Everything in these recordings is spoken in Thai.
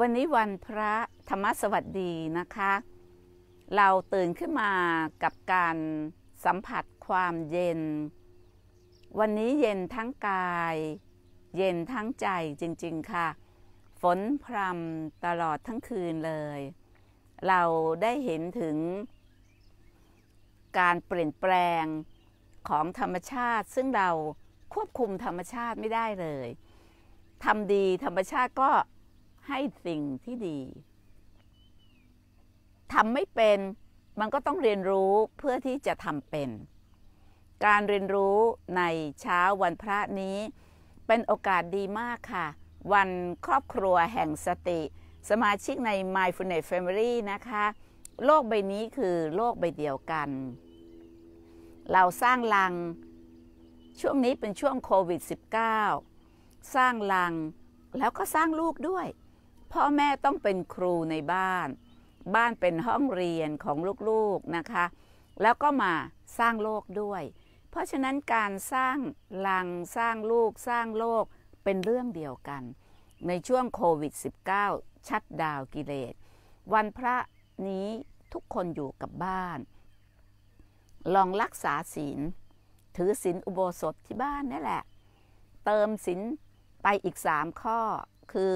วันนี้วันพระธรรมสวัสดีนะคะ เราตื่นขึ้นมากับการสัมผัสความเย็น วันนี้เย็นทั้งกาย เย็นทั้งใจจริง ๆค่ะ ฝนพรำตลอดทั้งคืนเลย เราได้เห็นถึง การเปลี่ยนแปลงของธรรมชาติ ซึ่งเราควบคุมธรรมชาติไม่ได้เลย ทำดีธรรมชาติก็ให้สิ่งที่ดี ทำไม่เป็น มันก็ต้องเรียนรู้เพื่อที่จะทำเป็น การเรียนรู้ในเช้าวันพระนี้ เป็นโอกาสดีมากค่ะ วันครอบครัวแห่งสติ สมาชิกใน m y f u l n e s s Family นะคะ โลกใบนี้คือโลกใบเดียวกัน เราสร้างลังช่วงนี้เป็นช่วงโควิด -19 สร้างลังแล้วก็สร้างลูกด้วยพ่อแม่ต้องเป็นครูในบ้าน บ้านเป็นห้องเรียนของลูกๆ นะคะ แล้วก็มาสร้างโลกด้วย เพราะฉะนั้นการสร้างลังสร้างลูกสร้างโลกเป็นเรื่องเดียวกัน ในช่วงโควิด -19 ชัดดาวกิเลสวันพระนี้ทุกคนอยู่กับบ้าน ลองรักษาศีล ถือศีลอุโบสถที่บ้านนี่แหละ เติมศีลไปอีกสามข้อคือ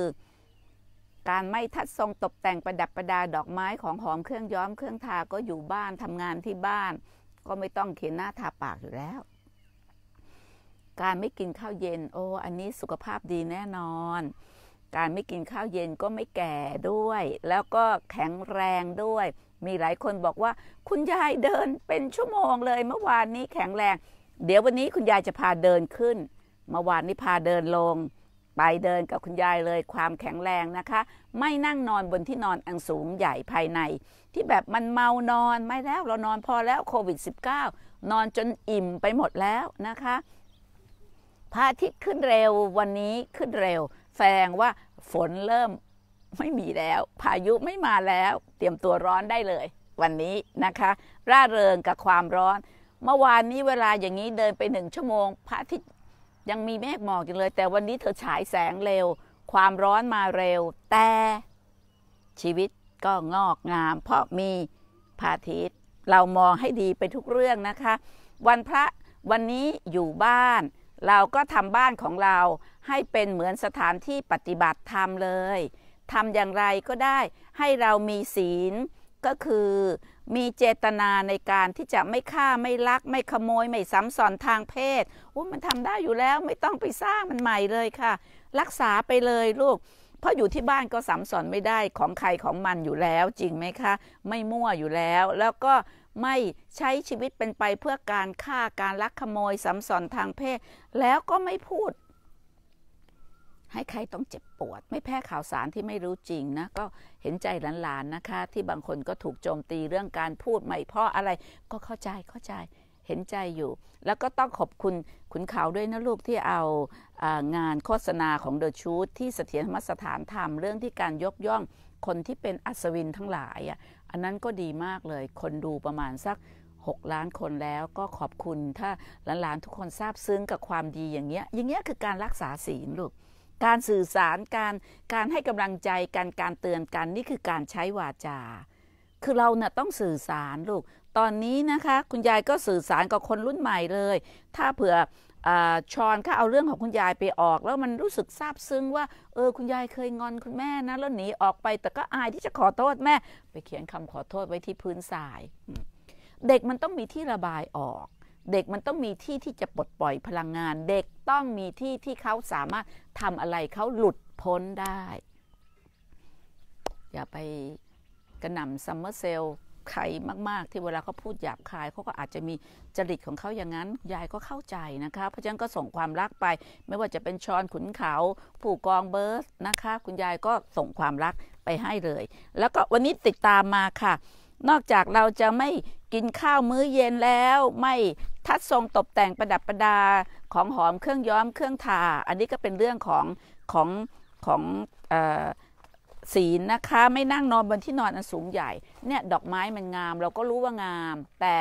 การไม่ทัดทรงตกแต่งประดับประดาดอกไม้ของหอมเครื่องย้อม เครื่องทาก็อยู่บ้านทำงานที่บ้าน ก็ไม่ต้องเขียนหน้าทาปากอยู่แล้ว การไม่กินข้าวเย็นโอ้ อันนี้สุขภาพดีแน่นอน การไม่กินข้าวเย็นก็ไม่แก่ด้วย แล้วก็แข็งแรงด้วย มีหลายคนบอกว่า คุณยายเดินเป็นชั่วโมงเลย เมื่อวานนี้แข็งแรง เดี๋ยววันนี้คุณยายจะพาเดินขึ้นเมื่อวานนี้พาเดินลงไปเดินกับคุณยายเลยความแข็งแรงนะคะ ไม่นั่งนอนบนที่นอนอันสูงใหญ่ภายในที่แบบมันเมานอนไม่แล้วเรานอนพอแล้วโควิด -19 นอนจนอิ่มไปหมดแล้วนะคะพระอาทิตย์ขึ้นเร็ววันนี้ขึ้นเร็วแสดงว่าฝนเริ่มไม่มีแล้ว พายุไม่มาแล้วเตรียมตัวร้อนได้เลยวันนี้นะคะ ร่าเริงกับความร้อน เมื่อวานนี้เวลาอย่างนี้เดินไปหนึ่งชั่วโมงพระอาทิตย์ยังมีเมฆหมอกอยู่เลย แต่วันนี้เธอฉายแสงเร็วความร้อนมาเร็ว แต่ชีวิตก็งอกงาม เพราะมีพระอาทิตย์เรามองให้ดีไปทุกเรื่องนะคะ วันพระวันนี้อยู่บ้าน เราก็ทำบ้านของเราให้เป็นเหมือนสถานที่ปฏิบัติธรรมเลยทำอย่างไรก็ได้ให้เรามีศีลก็คือมีเจตนาในการที่จะไม่ฆ่าไม่ลักไม่ขโมยไม่ซ้ำซ้อนทางเพศโอ้มันทำได้อยู่แล้วไม่ต้องไปสร้างมันใหม่เลยค่ะ รักษาไปเลยลูก เพราะอยู่ที่บ้านก็สัม้อนไม่ได้ของใครของมันอยู่แล้วจริงไหมคะ ไม่มั่วอยู่แล้ว แล้วก็ไม่ใช้ชีวิตเป็นไปเพื่อการฆ่าการลักขโมยสัม้อนทางเพศ แล้วก็ไม่พูดให้ใครต้องเจ็บปวด ไม่แพร่ข่าวสารที่ไม่รู้จริงนะ ก็เห็นใจหลานๆนะคะที่บางคนก็ถูกโจมตีเรื่องการพูดไม่พ่ออะไรก็เข้าใจเข้าใจเห็นใจอยู่ แล้วก็ต้องขอบคุณขุนเขาด้วยนะลูกที่เอางานโฆษณาของเดอะชูตที่เสถียรธรรมสถานทำเรื่องที่การยกย่องคนที่เป็นอัศวินทั้งหลายอ่ะ อันนั้นก็ดีมากเลย คนดูประมาณสัก 6 ล้านคนแล้วก็ขอบคุณถ้าหลานๆทุกคนทราบซึ้งกับความดีอย่างเงี้ยอย่างเงี้ยคือการรักษาศีลลูกการสื่อสารการการให้กำลังใจการการเตือนกันนี่คือการใช้วาจา คือเราเนะ่ยต้องสื่อสารลูกตอนนี้นะคะ คุณยายก็สื่อสารกับคนรุ่นใหม่เลย ถ้าเผื่ออชอนขาเอาเรื่องของคุณยายไปออก แล้วมันรู้สึกซาบซึ้งว่าเออคุณยายเคยงอนคุณแม่นะแล้วหนีออกไปแต่ก็อายที่จะขอโทษแม่ ไปเขียนคำขอโทษไว้ที่พื้นทราย เด็กมันต้องมีที่ระบายออกเด็กมันต้องมีที่ที่จะปลดปล่อยพลังงาน เด็กต้องมีที่ที่เขาสามารถทำอะไรเขาหลุดพ้นได้ อย่าไปกระหน่ำซัมเมอร์เซลใครมาก ๆ ที่เวลาเขาพูดหยาบคายเขาก็อาจจะมีจริตของเขาอย่างนั้น ยายก็เข้าใจนะคะเพราะฉะนั้นก็ส่งความรักไป ไม่ว่าจะเป็นชอนขุนเขาผู้กองเบิร์สนะคะ คุณยายก็ส่งความรักไปให้เลย แล้วก็วันนี้ติดตามมาค่ะนอกจากเราจะไม่กินข้าวมื้อเย็นแล้วไม่ทัดทรงตกแต่งประดับประดาของหอมเครื่องย้อมเครื่องทา อันนี้ก็เป็นเรื่องของ ของของศีลนะคะ ไม่นั่งนอนบนที่นอนอันสูงใหญ่เนี่ยดอกไม้มันงาม เราก็รู้ว่างาม แต่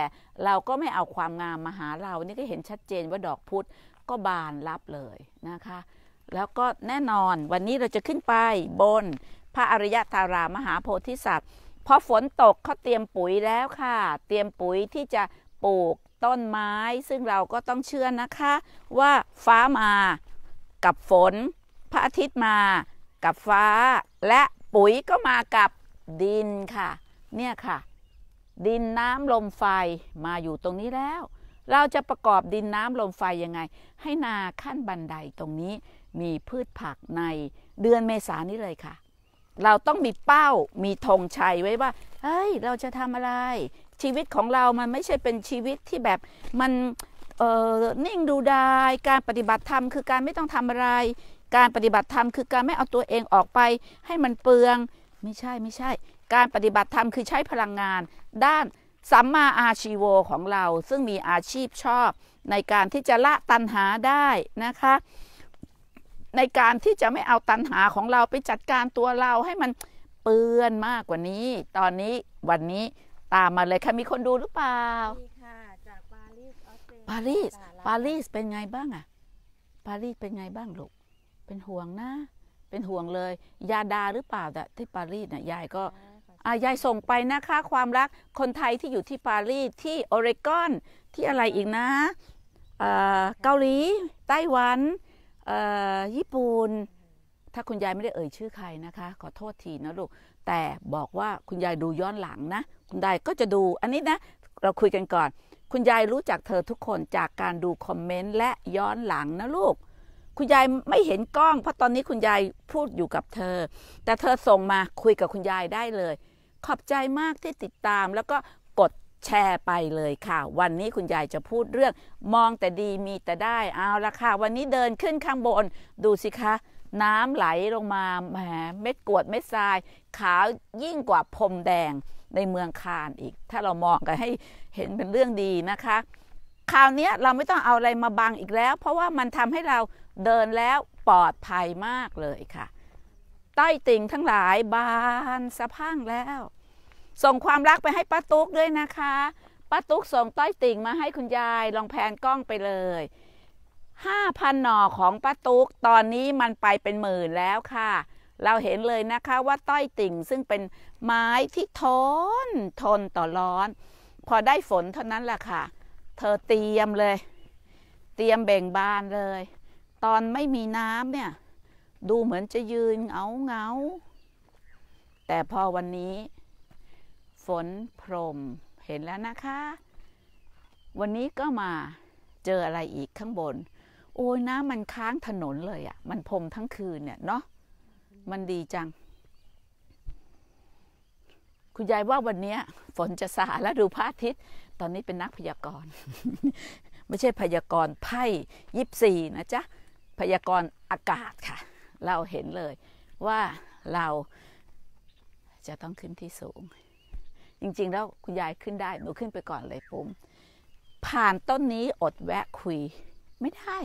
เราก็ไม่เอาความงามมาหาเรานี่ก็เห็นชัดเจนว่าดอกพุธก็บานรับเลยนะคะ แล้วก็แน่นอนวันนี้เราจะขึ้นไปบนพระอริยธารามหาโพธิสัตว์พอฝนตกเขาเตรียมปุ๋ยแล้วค่ะ เตรียมปุ๋ยที่จะปลูกต้นไม้ ซึ่งเราก็ต้องเชื่อนะคะ ว่าฟ้ามากับฝน พระอาทิตย์มา กับฟ้า และปุ๋ยก็มากับดินค่ะ เนี่ยค่ะ ดินน้ำลมไฟมาอยู่ตรงนี้แล้ว เราจะประกอบดินน้ำลมไฟยังไง ให้นาขั้นบันไดตรงนี้มีพืชผักในเดือนเมษานี้เลยค่ะเราต้องมีเป้า มีธงชัยไว้ว่า เฮ้ย เราจะทำอะไร ชีวิตของเรามันไม่ใช่เป็นชีวิตที่แบบมันนิ่งดูดาย การปฏิบัติธรรมคือการไม่ต้องทำอะไร การปฏิบัติธรรม คือการไม่เอาตัวเองออกไป ให้มันเปลือง ไม่ใช่ไม่ใช่ การปฏิบัติธรรมคือใช้พลังงาน ด้านสัมมาอาชีโวของเราซึ่งมีอาชีพชอบในการที่จะละตันหาได้นะคะในการที่จะไม่เอาตันหาของเราไปจัดการตัวเราให้มันเปื้อนมากกว่านี้ ตอนนี้วันนี้ตามมาเลยค่ะมีคนดูหรือเปล่าค่ะจากปารีสออสเตรีย ปารีสปารีสเป็นไงบ้างอะปารีสเป็นไงบ้างลูกเป็นห่วงนะ เป็นห่วงเลยยาดาหรือเปล่าที่ปารีสน่ะยายก็ยายส่งไปนะคะ ความรักคนไทยที่อยู่ที่ปารีสที่ออริกอนที่อะไรอีกนะเกาหลีไต้หวันญี่ปุ่น ถ้าคุณยายไม่ได้เอ่ยชื่อใครนะคะขอโทษทีนะลูก แต่บอกว่าคุณยายดูย้อนหลังนะ คุณยายก็จะดู อันนี้นะเราคุยกันก่อน คุณยายรู้จักเธอทุกคนจากการดูคอมเมนต์และย้อนหลังนะลูก คุณยายไม่เห็นกล้อง เพราะตอนนี้คุณยายพูดอยู่กับเธอ แต่เธอส่งมาคุยกับคุณยายได้เลย ขอบใจมากที่ติดตามแล้วก็แชร์ไปเลยค่ะ วันนี้คุณยายจะพูดเรื่องมองแต่ดีมีแต่ได้เอาละค่ะวันนี้เดินขึ้นข้างบน ดูสิคะ น้ำไหลลงมาแหมเม็ดกวดเม็ดทรายขาวยิ่งกว่าพรมแดงในเมืองคานอีก ถ้าเรามองกันให้เห็นเป็นเรื่องดีนะคะคราวนี้เราไม่ต้องเอาอะไรมาบังอีกแล้ว เพราะว่ามันทำให้เราเดินแล้วปลอดภัยมากเลยค่ะ ใต้ติ่งทั้งหลายบานสะพังแล้วส่งความรักไปให้ป้าตุ๊กด้วยนะคะ ป้าตุ๊กส่งต้อยติ่งมาให้คุณยายลองแพนกล้องไปเลย ห้าพันหน่อของป้าตุ๊กตอนนี้มันไปเป็นหมื่นแล้วค่ะ เราเห็นเลยนะคะ ว่าต้อยติ่งซึ่งเป็นไม้ที่ทน ทนต่อร้อน พอได้ฝนเท่านั้นแหละค่ะ เธอเตรียมเลย เตรียมแบ่งบานเลย ตอนไม่มีน้ำเนี่ย ดูเหมือนจะยืนเงาเงา แต่พอวันนี้ฝน พรมเห็นแล้วนะคะ วันนี้ก็มาเจออะไรอีกข้างบน โอ้ยน้ำมันค้างถนนเลยอะ่ะ มันพรมทั้งคืนเนี่ยเนาะ มันดีจัง คุณยายว่าวันนี้ ฝนจะสาแล้วดูพระอาทิตย์ ตอนนี้เป็นนักพยากรณ์ ไม่ใช่พยากรณ์ไพ่ยิบสี่นะจ๊ะ พยากรณ์อากาศค่ะ เราเห็นเลยว่าเราจะต้องขึ้นที่สูงจริงๆแล้วคุณยายขึ้นได้หนูขึ้นไปก่อนเลยผมผ่านต้นนี้อดแวะคุย ไม่ได้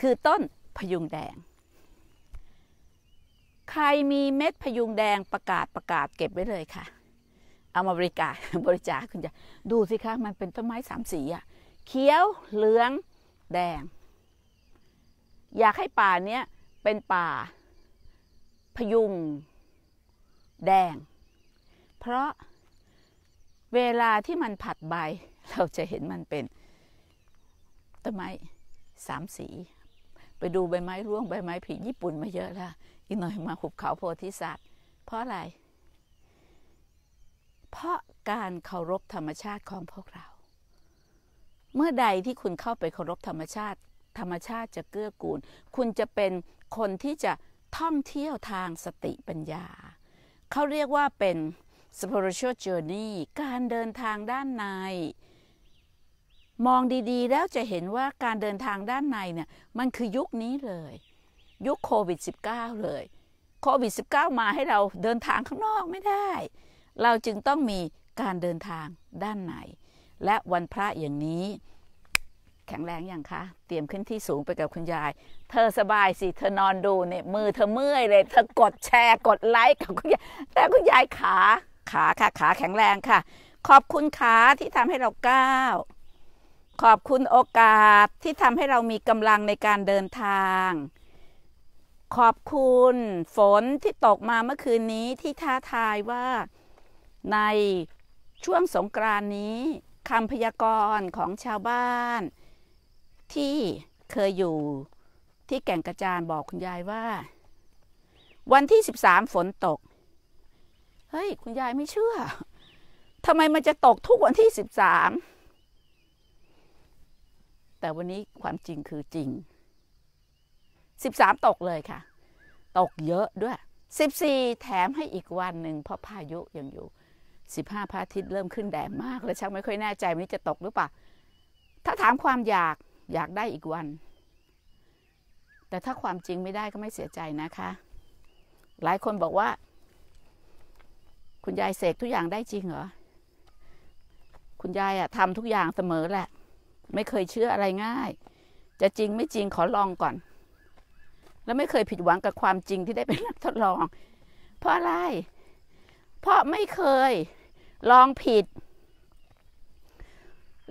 คือต้นพยุงแดง ใครมีเม็ดพยุงแดงประกาศประกาศเก็บไว้เลยค่ะ เอามาบริการบริจาคคุณยายดูสิคะมันเป็นต้นไม้สามสีอะเขียวเหลือง แดง อยากให้ป่าเนี้ยเป็นป่า พยุงแดง เพราะเวลาที่มันผัดใบเราจะเห็นมันเป็นต้นไม้สามสี ไปดูใบไม้ร่วงใบไม้ผีญี่ปุ่นมาเยอะละอีกหน่อยมาหุบเขาโพธิสัตว์เพราะอะไร เพราะการเคารพธรรมชาติของพวกเรา เมื่อใดที่คุณเข้าไปเคารพธรรมชาติ ธรรมชาติจะเกื้อกูล คุณจะเป็นคนที่จะท่องเที่ยวทางสติปัญญา เขาเรียกว่าเป็น spiritual journey การเดินทางด้านใน มองดีๆ แล้วจะเห็นว่าการเดินทางด้านในเนี่ย มันคือยุคนี้เลยยุคโควิด -19 เลยโควิด -19 มาให้เราเดินทางข้างนอกไม่ได้ เราจึงต้องมีการเดินทางด้านใน และวันพระอย่างนี้ แข็งแรงอย่างคะ เตรียมขึ้นที่สูงไปกับคุณยาย เธอสบายสิเธอนอนดูเนี่ยมือเธอเมื่อยเลยเธอกดแชร์กดไลค์กับคุณยายแต่คุณยายขาขาค่ะขาแข็งแรงค่ะ ขอบคุณขาที่ทำให้เราก้าวขอบคุณโอกาสที่ทำให้เรามีกำลังในการเดินทาง ขอบคุณฝนที่ตกมาเมื่อคืนนี้ที่ท้าทายว่าในช่วงสงกรานนี้คำพยากรณ์ของชาวบ้าน ที่เคยอยู่ที่แก่งกระจานบอกคุณยายว่า วันที่ 13 ฝนตกเฮ้ยคุณยายไม่เชื่อ ทำไมมันจะตกทุกวันที่สิบสามแต่วันนี้ความจริงคือจริง สิบสามตกเลยค่ะ ตกเยอะด้วยสิบสี่แถมให้อีกวันหนึ่งเพราะพายุ ยังอยู่สิบห้าพระอาทิตย์เริ่มขึ้นแดดมาก แล้วชังไม่ค่อยแน่ใจ วันนี้จะตก หรือเปล่า ถ้าถามความอยากอยากได้อีกวัน แต่ถ้าความจริงไม่ได้ก็ไม่เสียใจนะคะ หลายคนบอกว่าคุณยาย เสกทุกอย่างได้จริงเหรอ คุณยายอะทำทุกอย่างเสมอ แหละ ไม่เคยเชื่ออะไรง่าย จะจริงไม่จริงขอลองก่อน แล้วไม่เคยผิดหวังกับความจริงที่ได้เป็นนักทดลอง เพราะอะไร เพราะไม่เคย ลองผิด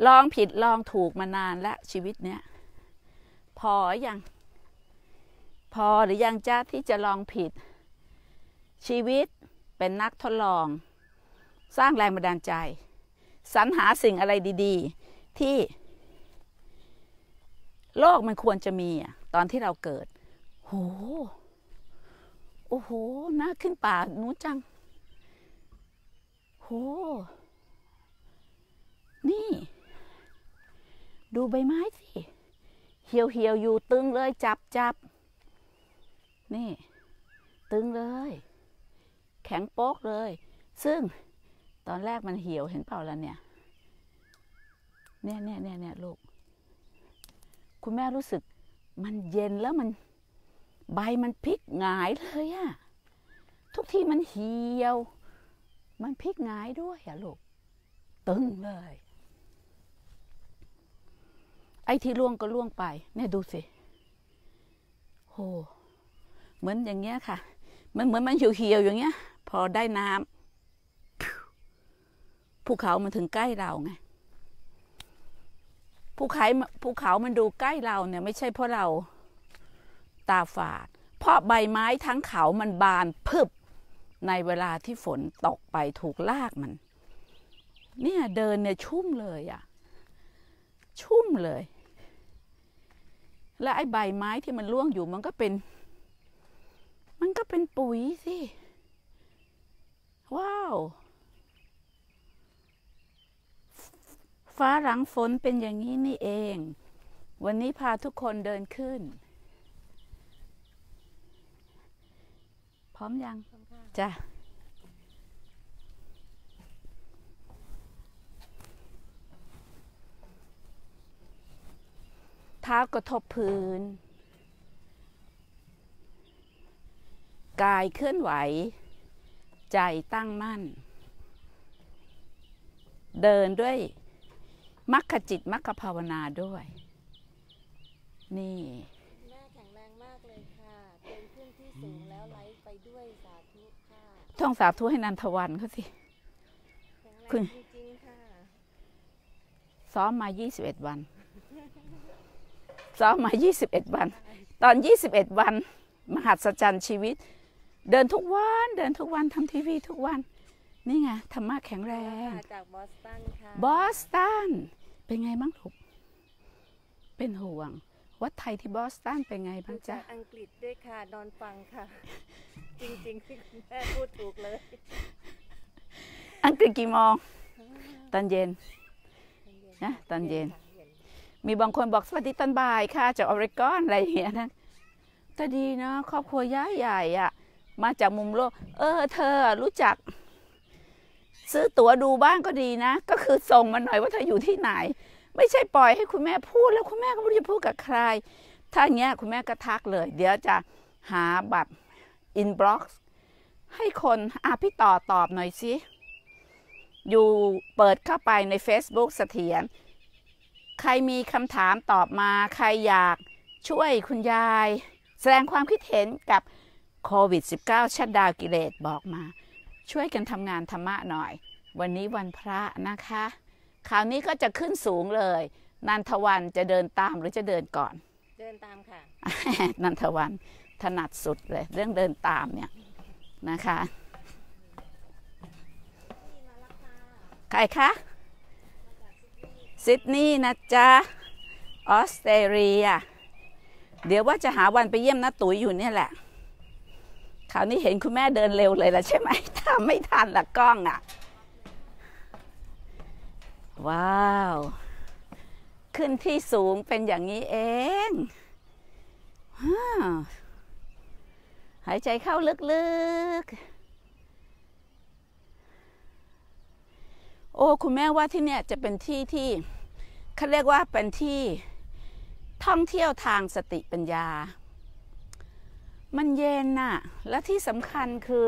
ลองผิดลองถูกมานานแล้ว ชีวิตเนี้ยพออยังพอหรือยังจ้าที่จะลองผิด ชีวิตเป็นนักทดลอง สร้างแรงบันดาลใจ สรรหาสิ่งอะไรดีๆ ที่ โลกมันควรจะมีตอนที่เราเกิด โหโอ้โหน่าขึ้นป่านู้จัง โหนี่ ดูใบไม้สิเหี่ยวเหี่ยวอยู่ตึงเลยจับจับนี่ ตึงเลยแข็งโป๊กเลย ซึ่งตอนแรกมันเหี่ยวเห็นเปล่าล่ะเนี่ยเนี่ยเนี่ยเนี่ยเนี่ยลูกคุณแม่รู้สึกมันเย็นแล้วมันใบมันพลิกหงายเลยอะทุกที่มันเหี่ยว มันพลิกหงายด้วยอะลูกตึงเลย ไอ้ที่ล่วงก็ล่วงไป เนี่ยดูสิโหเหมือนอย่างเงี้ยค่ะ มันเหมือนมันเหี่ยวๆอย่างเงี้ยพอได้น้ำภูเขามันถึงใกล้เราไง ภูเขาภูเขามันดูใกล้เราเนี่ย ไม่ใช่เพราะเรา ตาฝาด เพราะใบไม้ทั้งเขา มันบานพึบในเวลาที่ฝนตกไปถูกลากมัน เนี่ยเดินเนี่ยชุ่มเลยอะชุ่มเลย และไอ้ใบไม้ที่มันร่วงอยู่ มันก็เป็น มันก็เป็นปุ๋ยสิว้าว ฟ้าหลังฝนเป็นอย่างนี้นี่เอง วันนี้พาทุกคนเดินขึ้น พร้อมยังจ้ะเท้ากระทบพื้น กายเคลื่อนไหวใจตั้งมั่น เดินด้วยมรรคจิตมรรคภาวนาด้วย นี่แม่แข็งแรงมากเลยค่ะเป็นนที่สูงแล้วไลฟ์ไปด้วยสาธุค่ะท่องสาธุให้นันทวันเขาสิคุณจริงค่ะซ้อมมา 21 วันซ้อมมา 21 วัน ตอน 21 วัน มหัศจรรย์ชีวิตเดินทุกวัน เดินทุกวันทำทีวีทุกวัน นี่ไง ธรรมะแข็งแรงจากบอสตันค่ะ บอสตัน เป็นไงบ้างลูกเป็นห่วง วัดไทยที่บอสตันเป็นไงบ้างจ๊ะ อังกฤษด้วยค่ะ นอนฟังค่ะ จริงๆที่แม่พูดถูกเลย อังกฤษกี่โมงตอนเย็นนะตอนเย็น มีบางคนบอก สวัสดีตอนบ่ายค่ะ จากออริกอนอะไรอย่างเงี้ยนะแต่ดีเนาะครอบครัวย่าใหญ่อ่ะมาจากมุมโลก เออ เธอรู้จัก ซื้อตั๋วดูบ้างก็ดีนะ ก็คือส่งมาหน่อยว่าเธออยู่ที่ไหน ไม่ใช่ปล่อยให้คุณแม่พูดแล้วคุณแม่ก็ไม่รู้จะพูดกับใคร ถ้าเงี้ยคุณแม่ก็ทักเลย เดี๋ยวจะหาแบบอินบล็อกให้คนอาพี่ต่อตอบหน่อยสิอยู่เปิดเข้าไปใน Facebook เสถียรใครมีคำถามตอบมา ใครอยากช่วยคุณยาย แสดงความคิดเห็นกับโควิด -19 ชัดดาวกิเลสบอกมาช่วยกันทำงานธรรมะหน่อย วันนี้วันพระนะคะ คราวนี้ก็จะขึ้นสูงเลยนันทวันจะเดินตามหรือจะเดินก่อน เดินตามค่ะนันทวันถนัดสุดเลย เรื่องเดินตามเนี่ยนะคะใครคะซิดนีย์นะจ๊ะออสเตรเลีย เดี๋ยวว่าจะหาวันไปเยี่ยมน้าตุ๋ยอยู่เนี่ยแหละคราวนี้เห็นคุณแม่เดินเร็วเลยละใช่ไหมทำไม่ทันละกล้องอะ่ะ ว้าว ขึ้นที่สูงเป็นอย่างนี้เอง หายใจเข้าลึกๆ โอ้คุณแม่ว่าที่เนี่ยจะเป็นที่ที่เขาเรียกว่าเป็นที่ ท่องเที่ยวทางสติปัญญามันเย็นน่ะ และที่สำคัญคือ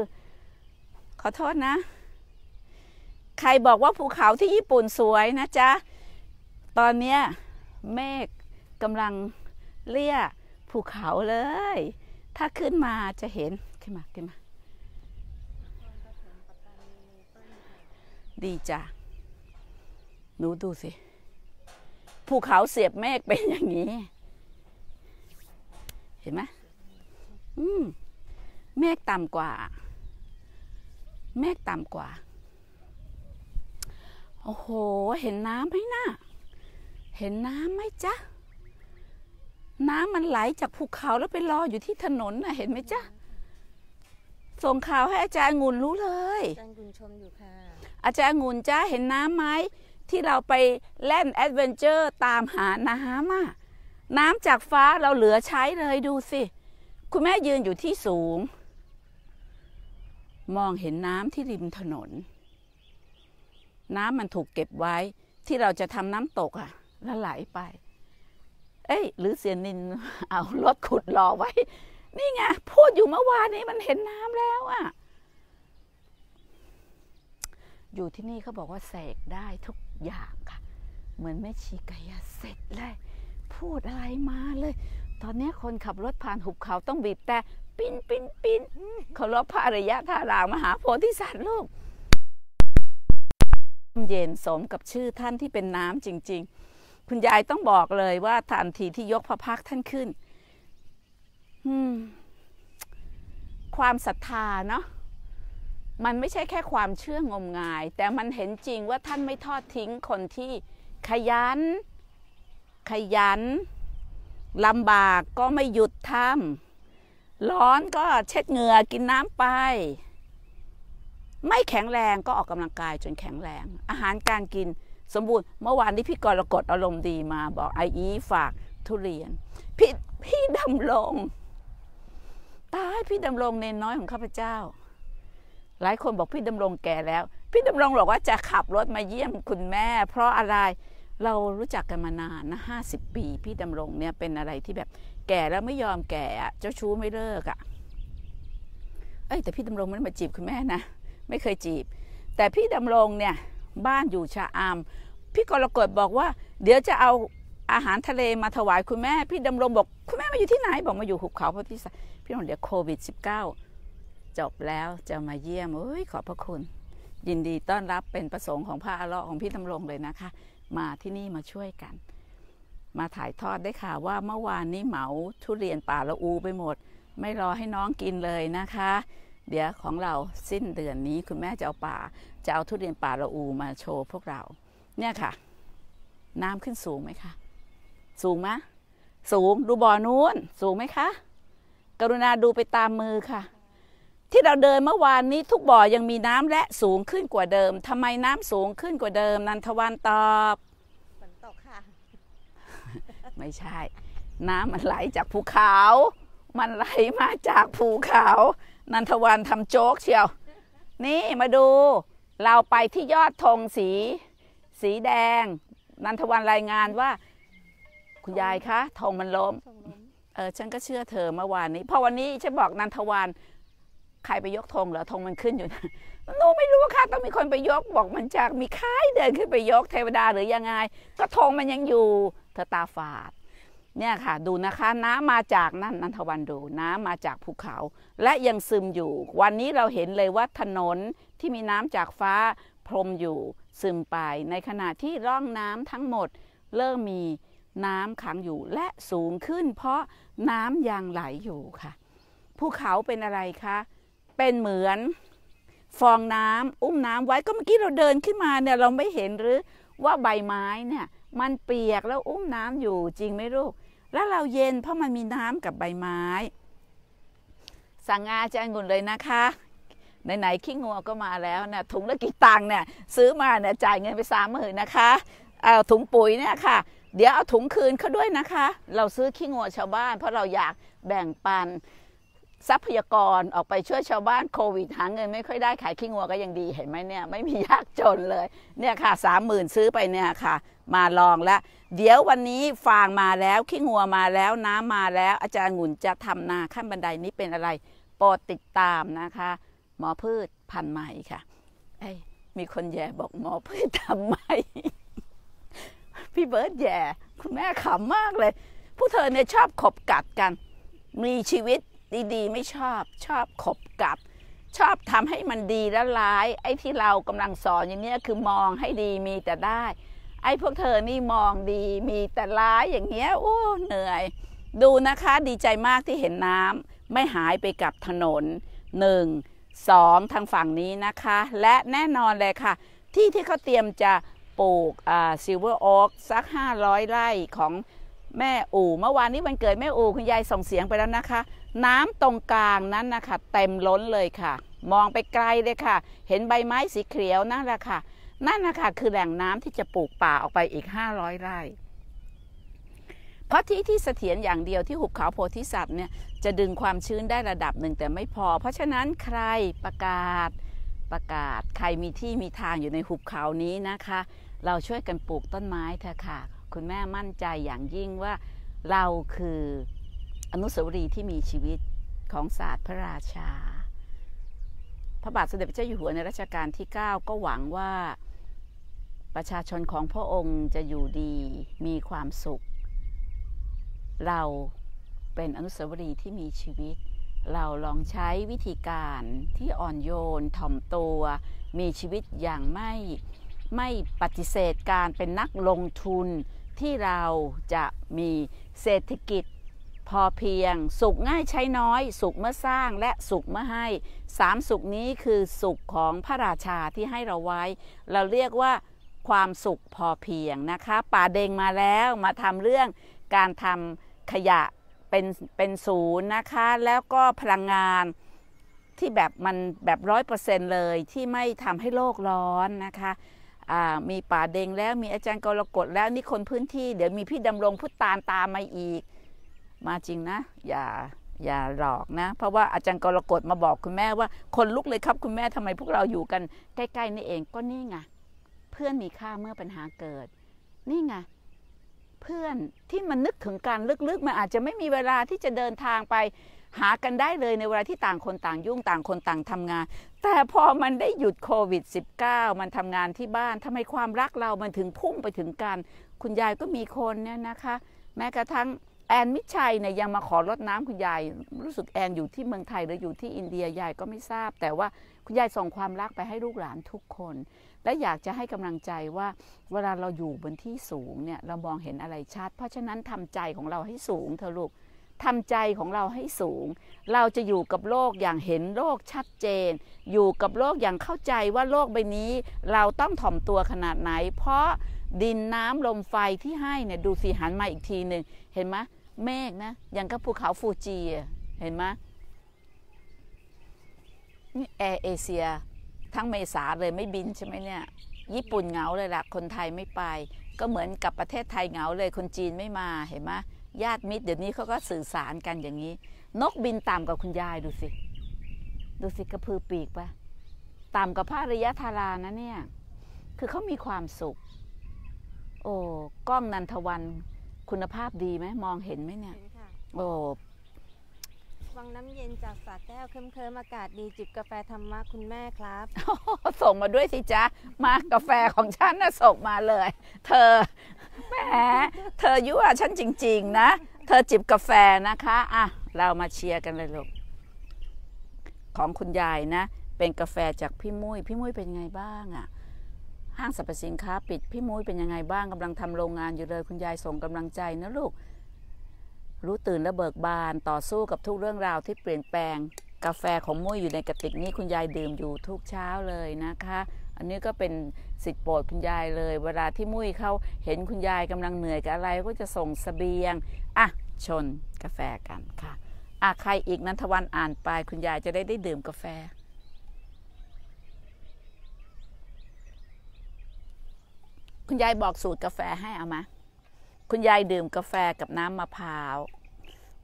ขอโทษนะ ใครบอกว่าภูเขาที่ญี่ปุ่นสวยนะจ๊ะ ตอนนี้เมฆกำลังเลี่ยภูเขาเลย ถ้าขึ้นมาจะเห็นขึ้นมาขึ้นมา ดีจ้ะหนูดูสิ ภูเขาเสียบเมฆเป็นอย่างนี้ เห็นไหมเมฆต่ำกว่าเมฆต่ำกว่า โอ้โห เห็นน้ำไหมนะ่ะ เห็นน้ำไหมจ๊ะ น้ำมันไหลจากภูเขาแล้วไปรออยู่ที่ถนนนะเห็นไหมจ๊ะส่งข่าวให้อาจารย์งุนรู้เลย อาจารย์งุนชมอยู่ค่ะ อาจารย์งุนจ้าเห็นน้ำไหมที่เราไปแล่นแอดเวนเจอร์ ตามหา น้ำอ่ะ น้ำจากฟ้าเราเหลือใช้เลยดูสิคุณแม่ยืนอยู่ที่สูง มองเห็นน้ำที่ริมถนน น้ำมันถูกเก็บไว้ ที่เราจะทำน้ำตกอะแล้วไหลไป เอ้ยหรือเสียนิน เอารถขุดรอไว้ นี่ไง พูดอยู่เมื่อวานนี้มันเห็นน้ำแล้วอะอยู่ที่นี่เขาบอกว่าเสกได้ทุกอย่างค่ะ เหมือนแม่ชีกายเสร็จเลย พูดอะไรมาเลยตอนนี้คนขับรถผ่านหุบเขาต้องบีบแต่ปิ้นปิ้นปิ้นเขาลบพระอริยะท่ารามหาโพธิสัตว์ลูก เย็นสมกับชื่อท่านที่เป็นน้ำจริงๆ คุณยายต้องบอกเลยว่าทันทีที่ยกพระพักท่านขึ้นความศรัทธาเนาะมันไม่ใช่แค่ความเชื่องมงาย แต่มันเห็นจริงว่าท่านไม่ทอดทิ้งคนที่ขยัน ขยันลำบากก็ไม่หยุดทำร้อนก็เช็ดเหงื่อกินน้ำไป ไม่แข็งแรงก็ออก กำลังกายจนแข็งแรง อาหารการกิน สมบูรณ์เมื่อวานนี้พี่กรกฎอารมณ์ดีมา บอกไออีฝากทุเรียน พี่พี่ดำรงตายพี่ดำรงเนนน้อยของข้าพเจ้า หลายคนบอกพี่ดำรงแก่แล้ว พี่ดำรงบอกว่าจะขับรถมาเยี่ยมคุณแม่เพราะอะไรเรารู้จักกันมานานนะห้าสิบปี พี่ดำรงเนี่ยเป็นอะไรที่แบบแก่แล้วไม่ยอมแก่เจ้าชู้ไม่เลิกอะ่ะ เอ้ยแต่พี่ดำรงไม่ได้มาจีบคุณแม่นะ ไม่เคยจีบ แต่พี่ดำรงเนี่ยบ้านอยู่ชะอาม พี่กรกฎบอกว่า เดี๋ยวจะเอาอาหารทะเลมาถวายคุณแม่พี่ดำรงบอกคุณแม่มาอยู่ที่ไหนบอกมาอยู่หุบเขาพระพ่สพี่ดำรงเดี๋ยวโควิด -19 จบแล้วจะมาเยี่ยมเอ้ยขอบพระคุณ ยินดีต้อนรับเป็นประสงค์ของพระอรรลของพี่ดำรงเลยนะคะมาที่นี่มาช่วยกัน มาถ่ายทอดได้ข่าวว่าเมื่อวานนี้เหมาทุเรียนป่าละอูไปหมด ไม่รอให้น้องกินเลยนะคะ เดี๋ยวของเราสิ้นเดือนนี้คุณแม่จะเอาป่าจะเอาทุเรียนป่าละอู มาโชว์พวกเรา เนี่ยค่ะ น้ำขึ้นสูงไหมคะสูงไหมสูงดูบ่อนู้น สูงไหมคะ กรุณาดูไปตามมือค่ะที่เราเดินเมื่อวานนี้ทุกบ่อยังมีน้ำและสูงขึ้นกว่าเดิม ทำไมน้ำสูงขึ้นกว่าเดิม นันทวันตอบฝนตกค่ะ ไม่ใช่ น้ำมันไหลจากภูเขามันไหลมาจากภูเขา นันทวันทำโจ๊กเชียว นี่มาดู เราไปที่ยอดธงสี สีแดง นันทวันรายงานว่า คุณยายคะธงมันล้ม เออฉันก็เชื่อเธอเมื่อวานนี้พอวันนี้ฉันบอกนันทวันใครไปยกธงเหรอธงมันขึ้นอยู่นะหนูไม่รู้ค่ะต้องมีคนไปยกบอกมันจากมีค่ายเดินขึ้นไปยกเทวดาหรือยังไงก็ธงมันยังอยู่เธอตาฝาดเนี่ยค่ะ ดูนะคะ น้ำมาจากนั่นนันทวันดูน้ำมาจากภูเขา และยังซึมอยู่ วันนี้เราเห็นเลยว่าถนนที่มีน้ำจากฟ้าพรมอยู่ซึมไป ในขณะที่ร่องน้ำทั้งหมดเริ่มมีน้ำขังอยู่และสูงขึ้น เพราะน้ํยังไหลอยู่ค่ะภูเขาเป็นอะไรคะเป็นเหมือนฟองน้ำ อุ้มน้ำไว้ก็เมื่อกี้เราเดินขึ้นมาเนี่ยเราไม่เห็นหรือว่าใบไม้เนี่ยมันเปียกแล้วอุ้มน้ำอยู่จริงไหมลูกแล้วเราเย็นเพราะมันมีน้ำกับใบไม้สั่งงาจะงุ่นเลยนะคะไหนๆขี้งัวก็มาแล้วนะถุงละกี่ตังค์เนี่ยซื้อมาเนี่ยจ่ายเงินไปสามหมื่นนะคะเอาถุงปุ๋ยเนี่ยค่ะ เดี๋ยวเอาถุงคืนเขาด้วยนะคะ เราซื้อขี้งัวชาวบ้าน เพราะเราอยากแบ่งปันทรัพยากรออกไปช่วยชาวบ้านโควิดหาเงินไม่ค่อยได้ขายขี้งัวก็ยังดีเห็นไหมเนี่ย ไม่มียากจนเลย เนี่ยค่ะสามหมื่นซื้อไปเนี่ยค่ะ มาลองแล้ว เดี๋ยววันนี้ฟางมาแล้วขี้งัวมาแล้วน้ำมาแล้ว อาจารย์หุ่นจะทำนาขั้นบันไดนี้เป็นอะไรโปรดติดตามนะคะ หมอพืชพันใหม่ค่ะ ไอ้ มีคนแย่บอกหมอพืชทำไมพี่เบิร์ดแย่คุณแม่ขำมากเลย ผู้เธอเนี่ยชอบขบกัดกัน มีชีวิตดี ๆ ไม่ชอบ ชอบขบกับ ชอบทำให้มันดีและร้าย ไอ้ที่เรากำลังสอนอย่างเนี้ยคือมองให้ดีมีแต่ได้ ไอ้พวกเธอนี่มองดีมีแต่ร้ายอย่างเงี้ย โอ้ เหนื่อย ดูนะคะดีใจมากที่เห็นน้ำไม่หายไปกับถนนหนึ่งสองทางฝั่งนี้นะคะ และแน่นอนเลยค่ะ ที่ที่เขาเตรียมจะปลูกซิลเวอร์โอ๊กสัก 500 ไร่ของแม่อู่ เมื่อวานนี้วันเกิดแม่อู่คุณยายส่งเสียงไปแล้วนะคะน้ำตรงกลางนั้นนะคะ เต็มล้นเลยค่ะ มองไปไกลเลยค่ะ เห็นใบไม้สีเขียวนั่นแหละค่ะ นั่นนะคะคือแหล่งน้ำที่จะปลูกป่าออกไปอีก 500ไร่ เพราะที่ที่เสถียรอย่างเดียวที่หุบเขาโพธิสัตว์เนี่ยจะดึงความชื้นได้ระดับหนึ่งแต่ไม่พอ เพราะฉะนั้นใครประกาศประกาศใครมีที่มีทางอยู่ในหุบเขานี้นะคะ เราช่วยกันปลูกต้นไม้เถอะค่ะ คุณแม่มั่นใจอย่างยิ่งว่าเราคืออนุสาวรีย์ที่มีชีวิตของศาสตร์พระราชา พระบาทสมเด็จพระเจ้าอยู่หัวในรัชกาลที่ 9 ก็หวังว่าประชาชนของพระองค์จะอยู่ดีมีความสุข เราเป็นอนุสาวรีย์ที่มีชีวิต เราลองใช้วิธีการที่อ่อนโยนถ่อมตัว มีชีวิตอย่างไม่ไม่ปฏิเสธการเป็นนักลงทุนที่เราจะมีเศรษฐกิจพอเพียงสุขง่ายใช้น้อย สุขเมื่อสร้างและสุขเมื่อให้สามสุขนี้คือสุขของพระราชาที่ให้เราไว้ เราเรียกว่าความสุขพอเพียงนะคะป่าเดงมาแล้วมาทำเรื่องการทำขยะเป็นเป็นศูนย์นะคะ แล้วก็พลังงานที่แบบมันแบบร้อยเปอร์เซ็นต์เลยที่ไม่ทำให้โลกร้อนนะคะมีป่าเดงแล้วมีอาจารย์กรกฎแล้วนี่คนพื้นที่ เดี๋ยวมีพี่ดำรงพุทธตานตามมาอีกมาจริงนะ อย่าอย่าหลอกนะ เพราะว่าอาจารย์กรกฎมาบอกคุณแม่ว่าคนลุกเลยครับคุณแม่ทำไมพวกเราอยู่กันใกล้ๆนี่เองก็นี่ไง เพื่อนมีค่าเมื่อปัญหาเกิด นี่ไง เพื่อนที่มันนึกถึงการลึกๆมันอาจจะไม่มีเวลาที่จะเดินทางไป หากันได้เลยในเวลาที่ต่างคนต่าง ยุ่งต่างคนต่างทำงานแต่พอมันได้หยุดโควิด -19 มันทำงานที่บ้านทาไมความรักเรามันถึงพุ่งไปถึงกันคุณยายก็มีคนเนี่ยนะคะ แม้กระทั่งแอนมิชัยเนี่ยยังมาขอรดน้ำคุณยาย รู้สึกแอนอยู่ที่เมืองไทยหรืออยู่ที่อินเดียยายก็ไม่ทราบ แต่ว่าคุณยายส่งความรักไปให้ลูกหลานทุกคน และอยากจะให้กำลังใจว่า เวลาเราอยู่บนที่สูงเนี่ยเรามองเห็นอะไรชัด เพราะฉะนั้นทำใจของเราให้สูงเธอลูกทำใจของเราให้สูง เราจะอยู่กับโลกอย่างเห็นโลกชัดเจน อยู่กับโลกอย่างเข้าใจว่าโลกใบนี้เราต้องถ่อมตัวขนาดไหน เพราะดินน้ำลมไฟที่ให้เนี่ยดูสิหันมาอีกทีหนึ่งเห็นไหมเมฆนะอย่างกับภูเขาฟูจิเห็นไหมนี่แอร์เอเชีย ทั้งเมษาเลยไม่บินใช่ไหมเนี่ย ญี่ปุ่นเหงาเลยละ่ะคนไทยไม่ไป ก็เหมือนกับประเทศไทยเหงาเลยคนจีนไม่มาเห็นไหมญาติมิตรเดี๋ยวนี้เขาก็สื่อสารกันอย่างนี้ นกบินต่ำกว่าคุณยายดูสิดูสิกระพือปีกปะต่ำกว่าพระริยธารานะเนี่ยคือเขามีความสุข โอ้กล้องนันทวันคุณภาพดีไหมมองเห็นไหมเนี่ยโอ้วังน้ำเย็นจากสาแก้วเคิมเคิมอากาศดีจิบกาแฟธรรมะคุณแม่ครับส่งมาด้วยสิจ๊ะ มากาแฟของฉันนะส่งมาเลย เธอแหมเธอยั่วฉันจริงๆนะ เธอจิบกาแฟนะคะ อ่ะ เรามาเชียร์กันเลยลูก ของคุณยายนะ เป็นกาแฟจากพี่มุย้ยพี่มุ้ยเป็นไงบ้างอะ่ะห้างสรรพสินค้าปิดพี่มุ้ยเป็นยังไงบ้างกำลังทำโรงงานอยู่เลยคุณยายส่งกำลังใจนะลูก รู้ตื่นและเบิกบานต่อสู้กับทุกเรื่องราวที่เปลี่ยนแปลงกาแฟของมุ้ยอยู่ในกระติกนี้คุณยายดื่มอยู่ทุกเช้าเลยนะคะ อันนี้ก็เป็นสิทธิ์โปรดคุณยายเลย เวลาที่มุ้ยเขาเห็นคุณยายกำลังเหนื่อยกับอะไรก็จะส่งสเสบียงอ่ะชนกาแฟกันค่ะอ่ะใครอีกนันทวันอ่านไปคุณยายจะได้ได้ดื่มกาแฟคุณยายบอกสูตรกาแฟให้เอามา คุณยายดื่มกาแฟกับน้ำมะพร้าว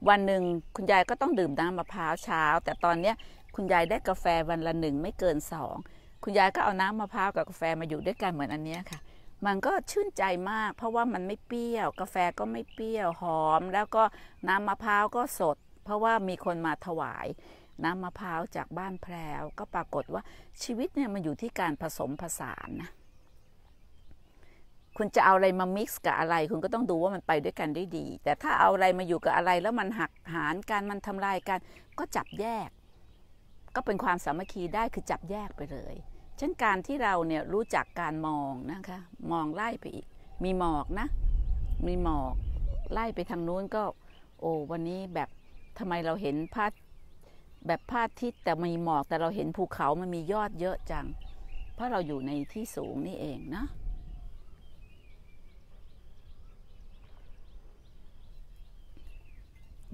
วันหนึ่งคุณยายก็ต้องดื่มน้ำมะพร้าวเช้า แต่ตอนเนี้ยคุณยายได้กาแฟวันละหนึ่งไม่เกินสองคุณยายก็เอาน้ำมะพร้าวกับกาแฟมาอยู่ด้วยกันเหมือนอันเนี้ยค่ะ มันก็ชื่นใจมากเพราะว่ามันไม่เปรี้ยวกาแฟก็ไม่เปรี้ยวหอมแล้วก็น้ำมะพร้าวก็สด เพราะว่ามีคนมาถวายน้ำมะพร้าวจากบ้านแพรวก็ปรากฏว่าชีวิตเนี่ยมันอยู่ที่การผสมผสานนะคุณจะเอาอะไรมามิกซ์กับอะไร คุณก็ต้องดูว่ามันไปด้วยกันได้ดี แต่ถ้าเอาอะไรมาอยู่กับอะไรแล้วมันหักหานกันมันทำลายกัน ก็จับแยก ก็เป็นความสามัคคีได้คือจับแยกไปเลย เช่นการที่เราเนี่ยรู้จักการมองนะคะ มองไล่ไปอีกมีหมอกนะ มีหมอกไล่ไปทางนู้นก็ โอ้วันนี้แบบทำไมเราเห็นพาพแบบพาดทิศแต่มีหมอกแต่เราเห็นภูเขามันมียอดเยอะจังเพราะเราอยู่ในที่สูงนี่เองนะ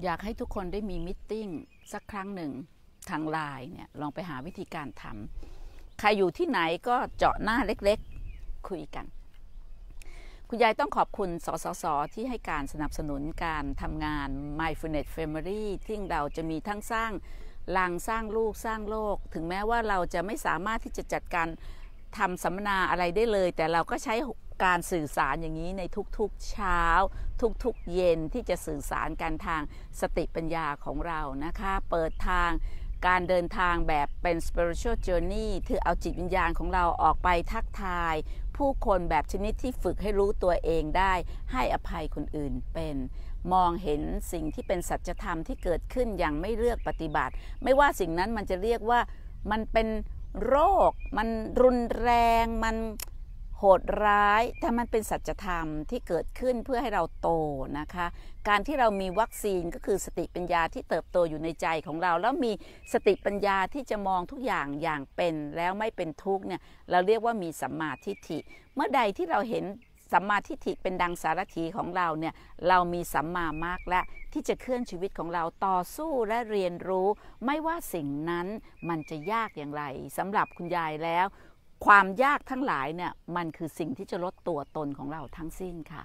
อยากให้ทุกคนได้มีมิ팅สักครั้งหนึ่งทางไลน์เนี่ยลองไปหาวิธีการทำใครอยู่ที่ไหนก็เจาะหน้าเล็กๆคุยกันคุณยายต้องขอบคุณสสสที่ให้การสนับสนุนการทำงาน Mindfulness Family ที่เราจะมีทั้งสร้างลังสร้างลูกสร้างโลกถึงแม้ว่าเราจะไม่สามารถที่จะจัดการทำสัมมนาอะไรได้เลยแต่เราก็ใช้การสื่อสารอย่างนี้ในทุกๆเช้า ทุกๆเย็นที่จะสื่อสารกันทางสติปัญญาของเรานะคะ เปิดทางการเดินทางแบบเป็น spiritual journey คือเอาจิตวิญญาณของเราออกไปทักทาย ผู้คนแบบชนิดที่ฝึกให้รู้ตัวเองได้ให้อภัยคนอื่นเป็น มองเห็นสิ่งที่เป็นสัจธรรมที่เกิดขึ้นอย่างไม่เลือกปฏิบัติ ไม่ว่าสิ่งนั้นมันจะเรียกว่ามันเป็นโรคมันรุนแรงมันโหดร้ายแต่มันเป็นสัจธรรมที่เกิดขึ้นเพื่อให้เราโตนะคะ การที่เรามีวัคซีนก็คือสติปัญญาที่เติบโตอยู่ในใจของเรา แล้วมีสติปัญญาที่จะมองทุกอย่างอย่างเป็นแล้วไม่เป็นทุกเนี่ยเราเรียกว่ามีสัมมาทิฏฐิ เมื่อใดที่เราเห็น สัมมาทิฏฐิเป็นดังสารถีของเราเนี่ยเรามีสัมมามากและที่จะเคลื่อนชีวิตของเราต่อสู้และเรียนรู้ ไม่ว่าสิ่งนั้นมันจะยากอย่างไรสำหรับคุณยายแล้วความยากทั้งหลายเนี่ยมันคือสิ่งที่จะลดตัวตนของเราทั้งสิ้นค่ะ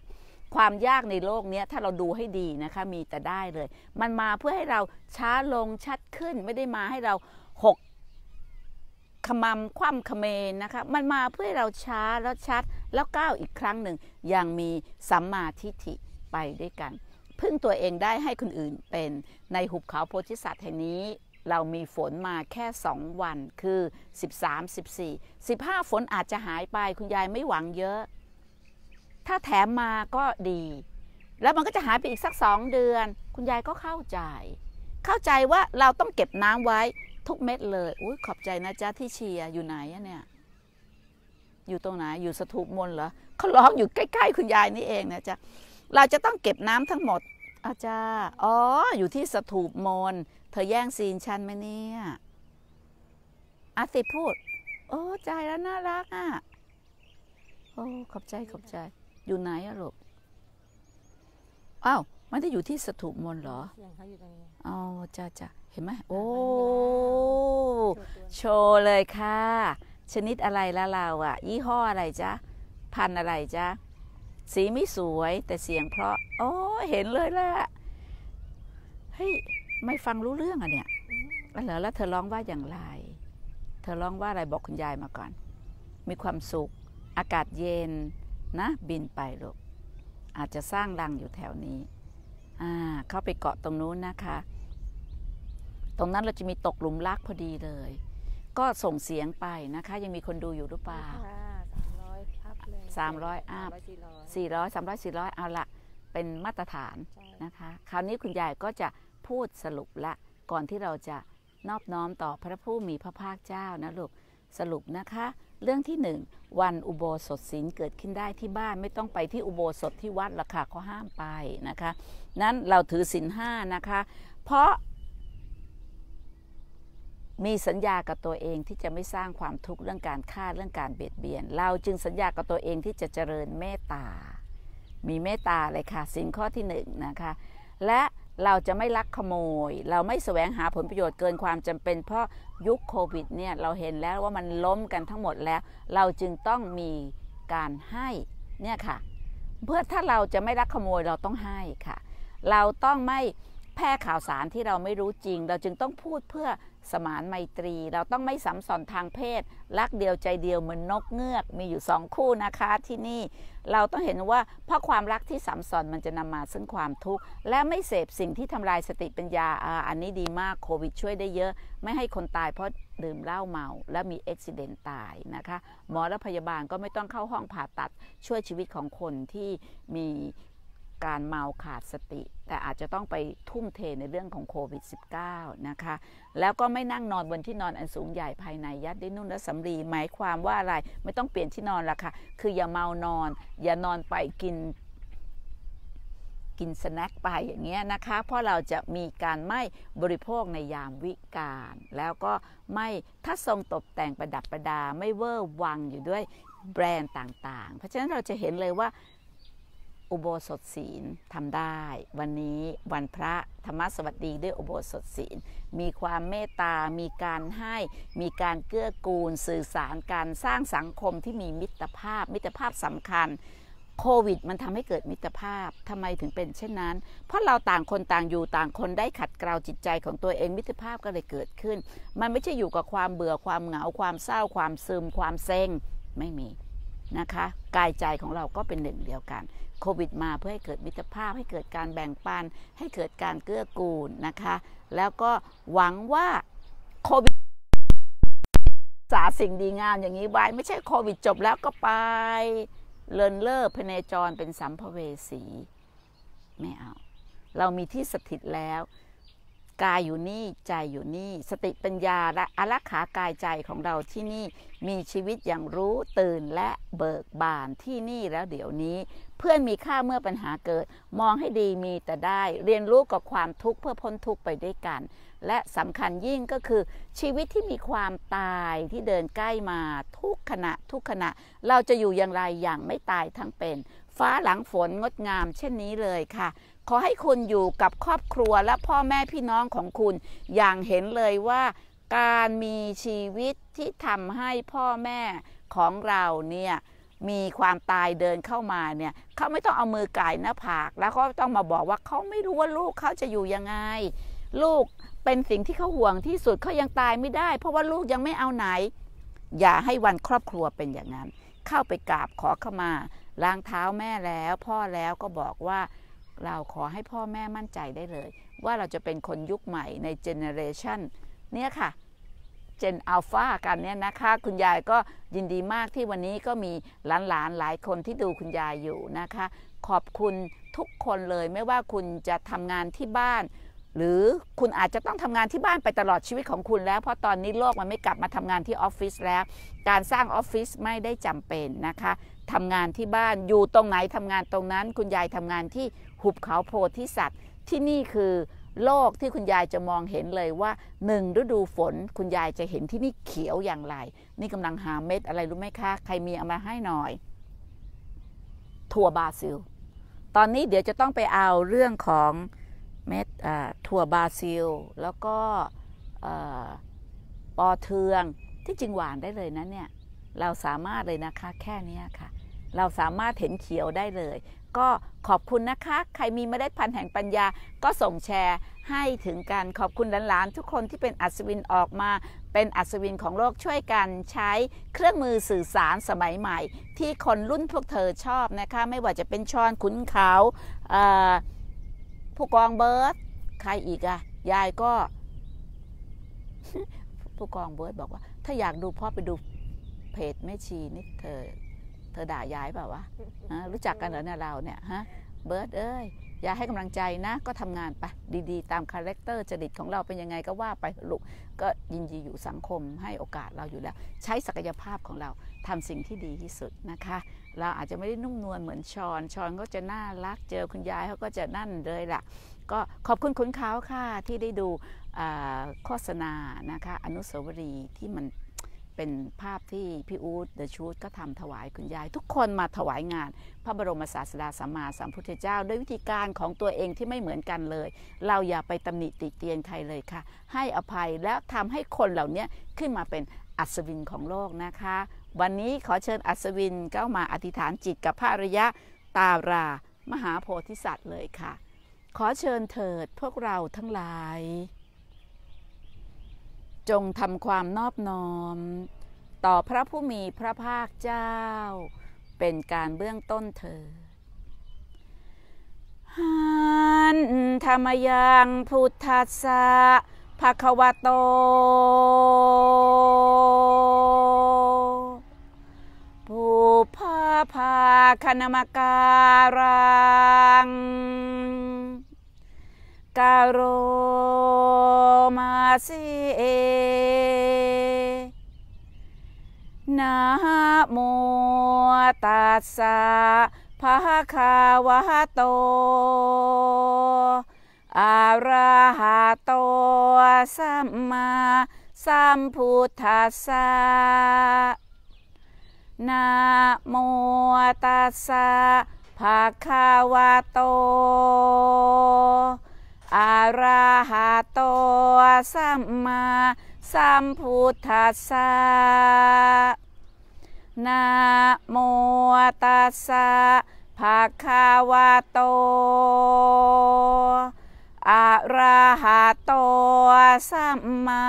ความยากในโลกนี้ถ้าเราดูให้ดีนะคะมีแต่ได้เลย มันมาเพื่อให้เราช้าลงชัดขึ้นไม่ได้มาให้เราหกขมำคว่ำขเมนนะคะมันมาเพื่อให้เราช้าแล้วชัดแล้วก้าวอีกครั้งหนึ่งอย่างมีสัมมาทิฏฐิไปด้วยกัน พึ่งตัวเองได้ให้คนอื่นเป็นในหุบเขาโพธิสัตว์แห่งนี้เรามีฝนมาแค่ 2 วันคือ 13 14 15 ฝนอาจจะหายไป คุณยายไม่หวังเยอะ ถ้าแถมมาก็ดี แล้วมันก็จะหายไปอีกสักสองเดือน คุณยายก็เข้าใจ เข้าใจว่าเราต้องเก็บน้ำไว้ทุกเม็ดเลยอุ้ยขอบใจนะจ๊ะที่เชียร์อยู่ไหนเนี่ย อยู่ตรงไหนอยู่สถูปมนเหรอเขาร้องอยู่ใกล้ๆ คุณยายนี่เองนะจ๊ะเราจะต้องเก็บน้ำทั้งหมดอาจารย์อ๋ออยู่ที่สถูปมนเธอแย่งซีนฉันไหมเนี่ย อาติพูด โอ้ใจแล้วน่ารักอ่ะ โอ้ ขอบใจขอบใจ อยู่ไหนอะลูกอ้าว มันจะอยู่ที่สถูปมนเหรออาอ๋อจ้าจ้าเห็นไหม โอ้ โชว์เลยค่ะ ชนิดอะไรละเราอ่ะ ยี่ห้ออะไรจ้าพันอะไรจ้าสีไม่สวย แต่เสียงเพราะ โอ้เห็นเลยละเฮ้ยไม่ฟังรู้เรื่องอ่ะเนี่ยแล้วเหรอแล้วเธอร้องว่าอย่างไร เธอร้องว่าอะไรบอกคุณยายมาก่อน มีความสุข อากาศเย็น นะ บินไปลูกอาจจะสร้างรังอยู่แถวนี้อ่าเข้าไปเกาะตรงนู้นนะคะ ตรงนั้นเราจะมีตกหลุมรักพอดีเลย ก็ส่งเสียงไปนะคะ ยังมีคนดูอยู่หรือเปล่าสามร้อยาเลยสมร้อยาพสี่ร้อยสามร้อยสี่ร้อยเอาละ เป็นมาตรฐานนะคะ คราวนี้คุณยายก็จะพูดสรุปละก่อนที่เราจะนอบน้อมต่อพระผู้มีพระภาคเจ้านะลูกสรุปนะคะเรื่องที่หนึ่งวันอุโบสถศีลเกิดขึ้นได้ที่บ้านไม่ต้องไปที่อุโบสถที่วัดละค่ะเขาห้ามไปนะคะ นั้นเราถือศีลห้านะคะเพราะมีสัญญากับตัวเองที่จะไม่สร้างความทุกข์เรื่องการฆ่าเรื่องการเบียดเบียน เราจึงสัญญากับตัวเองที่จะเจริญเมตตา มีเมตตาเลยค่ะสินข้อที่หนึ่งนะคะและเราจะไม่ลักขโมย เราไม่แสวงหาผลประโยชน์เกินความจำเป็น เพราะยุคโควิดเนี่ยเราเห็นแล้วว่ามันล้มกันทั้งหมดแล้ว เราจึงต้องมีการให้เนี่ยค่ะ เพื่อถ้าเราจะไม่ลักขโมยเราต้องให้ค่ะ เราต้องไม่แพร่ข่าวสารที่เราไม่รู้จริง เราจึงต้องพูดเพื่อสมานไมตรีเราต้องไม่สัมสอนทางเพศ รักเดียวใจเดียวเหมือนนกเงือกมีอยู่สองคู่นะคะที่นี่ เราต้องเห็นว่า เพราะความรักที่สัมสอนมันจะนำมาซึ่งความทุกข์ และไม่เสพสิ่งที่ทำลายสติปัญญาอันนี้ดีมาก โควิดช่วยได้เยอะไม่ให้คนตายเพราะดื่มเหล้าเมาและมีอุบิเหตุตายนะคะ หมอและพยาบาลก็ไม่ต้องเข้าห้องผ่าตัดช่วยชีวิตของคนที่มีการเมาขาดสติแต่อาจจะต้องไปทุ่มเทในเรื่องของโควิด -19 นะคะ แล้วก็ไม่นั่งนอนบนที่นอนอันสูงใหญ่ภายในยัดด้วยนุ่นและสำลีหมายความว่าอะไรไม่ต้องเปลี่ยนที่นอนละค่ะ คืออย่าเมานอน อย่านอนไปกินกินสแน็คไปอย่างเงี้ยนะคะ เพราะเราจะมีการไม่บริโภคในยามวิกาล แล้วก็ไม่ถ้าทรงตกแต่งประดับประดาไม่เวอร์วังอยู่ด้วยแบรนด์ต่างๆ เพราะฉะนั้นเราจะเห็นเลยว่าอุโบสถศีลทำได้ วันนี้วันพระธรรมสวัสดีด้วยอุโบสถศีลมีความเมตตา มีการให้ มีการเกื้อกูลสื่อสารการสร้างสังคมที่มีมิตรภาพ มิตรภาพสำคัญโควิดมันทำให้เกิดมิตรภาพทำไมถึงเป็นเช่นนั้น เพราะเราต่างคนต่างอยู่ต่างคนได้ขัดเกลาจิตใจของตัวเองมิตรภาพก็เลยเกิดขึ้น มันไม่ใช่อยู่กับความเบื่อความเหงาความเศร้าความซึมความเซ็งไม่มีนะคะกายใจของเราก็เป็นหนึ่งเดียวกันโควิดมาเพื่อให้เกิดมิตรภาพให้เกิดการแบ่งปันให้เกิดการเกื้อกูลนะคะ แล้วก็หวังว่าโควิดษาสิ่งดีงามอย่างนี้ไว้ ไม่ใช่โควิดจบแล้วก็ไปเลินเล่อพเนจรเป็นสัมภเวสีไม่เอาเรามีที่สถิตแล้ว กายอยู่นี่ใจอยู่นี่ สติปัญญาและอลรักขากายใจของเราที่นี่มีชีวิตอย่างรู้ตื่นและเบิกบานที่นี่แล้วเดี๋ยวนี้เพื่อนมีค่าเมื่อปัญหาเกิด มองให้ดีมีแต่ได้ เรียนรู้กับความทุกข์เพื่อพ้นทุกข์ไปด้วยกัน และสำคัญยิ่งก็คือ ชีวิตที่มีความตายที่เดินใกล้มาทุกขณะทุกขณะเราจะอยู่อย่างไรอย่างไม่ตายทั้งเป็น ฟ้าหลังฝน งด งาม เช่นนี้เลยค่ะ ขอให้ คุณ อยู่กับครอบครัวและพ่อแม่พี่น้องของคุณ อย่างเห็นเลยว่า การมีชีวิตที่ทำให้พ่อแม่ของเราเนี่ยมีความตายเดินเข้ามาเนี่ย เขาไม่ต้องเอามือไก่หน้าผาก แล้วก็ต้องมาบอกว่าเขาไม่รู้ว่าลูกเขาจะอยู่ยังไง ลูกเป็นสิ่งที่เขาห่วงที่สุดเขายังตายไม่ได้ เพราะว่าลูกยังไม่เอาไหน อย่าให้วันครอบครัวเป็นอย่างนั้น เข้าไปกราบขอเข้ามาล้างเท้าแม่แล้วพ่อแล้วก็บอกว่าเราขอให้พ่อแม่มั่นใจได้เลย ว่าเราจะเป็นคนยุคใหม่ในเจเนเรชันเนี่ยค่ะเจนอัลฟากันเนี่ยนะคะคุณยายก็ยินดีมากที่วันนี้ก็มีหลานๆหลายคนที่ดูคุณยายอยู่นะคะ ขอบคุณทุกคนเลยไม่ว่าคุณจะทำงานที่บ้าน หรือคุณอาจจะต้องทำงานที่บ้านไปตลอดชีวิตของคุณแล้วเพราะตอนนี้โลกมันไม่กลับมาทำงานที่ออฟฟิศแล้ว การสร้างออฟฟิศไม่ได้จำเป็นนะคะทำงานที่บ้านอยู่ตรงไหนทำงานตรงนั้น คุณยายทำงานที่หุบเขาโพธิสัตว์ที่นี่คือโลกที่คุณยายจะมองเห็นเลยว่าหนึ่งฤดูฝนคุณยายจะเห็นที่นี่เขียวอย่างไร นี่กำลังหาเม็ดอะไรรู้ไหมคะ ใครมีเอามาให้หน่อย ถั่วบาซิล ตอนนี้เดี๋ยวจะต้องไปเอาเรื่องของเม็ดถั่วบาซิล แล้วก็ปอเทืองที่จริงหวานได้เลยนะเนี่ย เราสามารถเลยนะคะแค่นี้ค่ะเราสามารถเห็นเขียวได้เลย ก็ขอบคุณนะคะ ใครมีเมล็ดพันธุ์แห่งปัญญาก็ส่งแชร์ให้ถึงกันขอบคุณหลานๆทุกคนที่เป็นอัศวินออกมาเป็นอัศวินของโลกช่วยกันใช้เครื่องมือสื่อสารสมัยใหม่ ที่คนรุ่นพวกเธอชอบนะคะไม่ว่าจะเป็นชอนขุนเขาผู้กองเบิร์ตใครอีกอะยายก็ ผู้กองเบิร์ตบอกว่า ถ้าอยากดูพ่อไปดูเพจแม่ชีนี่เธอเธอด่ายายเปล่าวะรู้จักกันเหรอเนี่ยเราเนี่ยฮะเบิร์ดเอ้ยยายให้กำลังใจนะก็ทำงานไปดี ๆ ตามคาแรคเตอร์จริตของเราเป็นยังไงก็ว่าไปลูกก็ยินดีอยู่สังคมให้โอกาสเราอยู่แล้ว ใช้ศักยภาพของเราทำสิ่งที่ดีที่สุดนะคะ เราอาจจะไม่ได้นุ่มนวลเหมือนชอน ชอนก็จะน่ารักเจอคุณยายเขาก็จะนั่นเลยล่ะ ก็ขอบคุณคุณเขาค่ะที่ได้ดูโฆษณานะคะ อนุสาวรีย์ที่มันเป็นภาพที่พี่อู๊ดเดอะชูดก็ทำถวายคุณยาย ทุกคนมาถวายงาน พระบรมศาสดาสัมมาสัมพุทธเจ้า ด้วยวิธีการของตัวเองที่ไม่เหมือนกันเลย เราอย่าไปตำหนิติเตียนใครเลยค่ะ ให้อภัยแล้วทำให้คนเหล่านี้ขึ้นมาเป็นอัศวินของโลกนะคะ วันนี้ขอเชิญอัศวินก้ามาอธิษฐานจิตกับพระระยะตารา มหาโพธิสัตว์เลยค่ะ ขอเชิญเถิดพวกเราทั้งหลายจงทำความนอบน้อม ต่อพระผู้มีพระภาคเจ้า เป็นการเบื้องต้นเธอหันธรรมยังพุทธัสสะภะคะวะโตผู้ภาภาคณมการังการุมาสเีนาโมตัสสะภะคะวะโตอะระหะโตสัมมาสัมพุทธัสสะนาโมตัสสะภะคะวะโตอราหะโตสัมมาสัมพุทธัสสะนะโมตัสสะภะคะวะโต อะระหะโตสัมมา